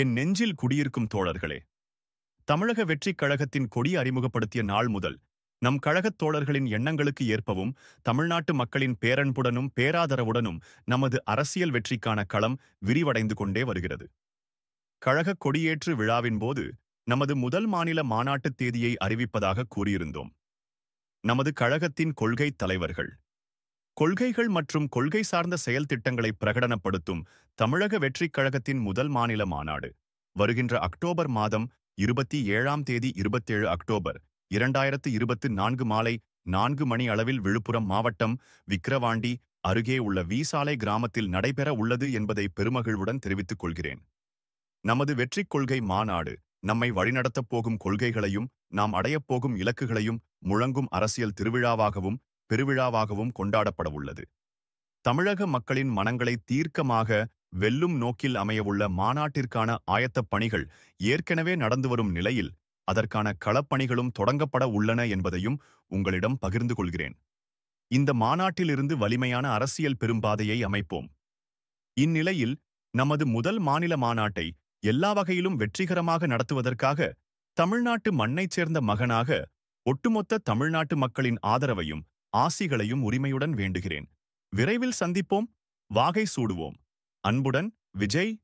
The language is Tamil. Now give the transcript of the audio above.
என் நெஞ்சில் குடியிருக்கும் தோழர்களே தமிழக வெற்றிக் கழகத்தின் கொடி அறிமுகப்படுத்திய நாள் முதல் நம் கழகத் தோழர்களின் எண்ணங்களுக்கு ஏற்பவும் தமிழ்நாட்டு மக்களின் பேரன்புடனும் பேராதரவுடனும் நமது அரசியல் வெற்றிக்கான களம் விரிவடைந்து கொண்டே வருகிறது கழகக் கொடியேற்று விழாவின் போது நமது முதல் மாநில மாநாட்டுத் தேதியை அறிவிப்பதாக கூறியிருந்தோம் நமது கழகத்தின் கொள்கைத் தலைவர்கள் கொள்கைகள் மற்றும் கொள்கை சார்ந்த செயல் திட்டங்களை பிரகடனப்படுத்தும் தமிழக வெற்றிக் கழகத்தின் முதல் மாநில மாநாடு வருகின்ற அக்டோபர் மாதம் இருபத்தி ஏழாம் தேதி இருபத்தேழு அக்டோபர் இரண்டாயிரத்து இருபத்து நான்கு மாலை நான்கு மணி அளவில் விழுப்புரம் மாவட்டம் விக்கிரவாண்டி அருகே உள்ள வீசாலை கிராமத்தில் நடைபெற உள்ளது என்பதை பெருமகிழ்வுடன் தெரிவித்துக் கொள்கிறேன் நமது வெற்றிக் கொள்கை மாநாடு நம்மை வழிநடத்தப் போகும் கொள்கைகளையும் நாம் அடையப்போகும் இலக்குகளையும் முழங்கும் அரசியல் திருவிழாவாகவும் பெருவிழாவாகவும் கொண்டாடப்படவுள்ளது தமிழக மக்களின் மனங்களை தீர்க்கமாக வெல்லும் நோக்கில் அமையவுள்ள மாநாட்டிற்கான ஆயத்தப் பணிகள் ஏற்கனவே நடந்து வரும் நிலையில் அதற்கான களப்பணிகளும் தொடங்கப்பட உள்ளன என்பதையும் உங்களிடம் பகிர்ந்து கொள்கிறேன் இந்த மாநாட்டிலிருந்து வலிமையான அரசியல் பெரும்பாதையை அமைப்போம் இந்நிலையில் நமது முதல் மாநில மாநாட்டை எல்லா வகையிலும் வெற்றிகரமாக நடத்துவதற்காக தமிழ்நாட்டு மண்ணைச் சேர்ந்த மகனாக ஒட்டுமொத்த தமிழ்நாட்டு மக்களின் ஆதரவையும் ஆசிகளையும் உரிமையுடன் வேண்டுகிறேன் விரைவில் சந்திப்போம் வாகை சூடுவோம் அன்புடன் விஜய்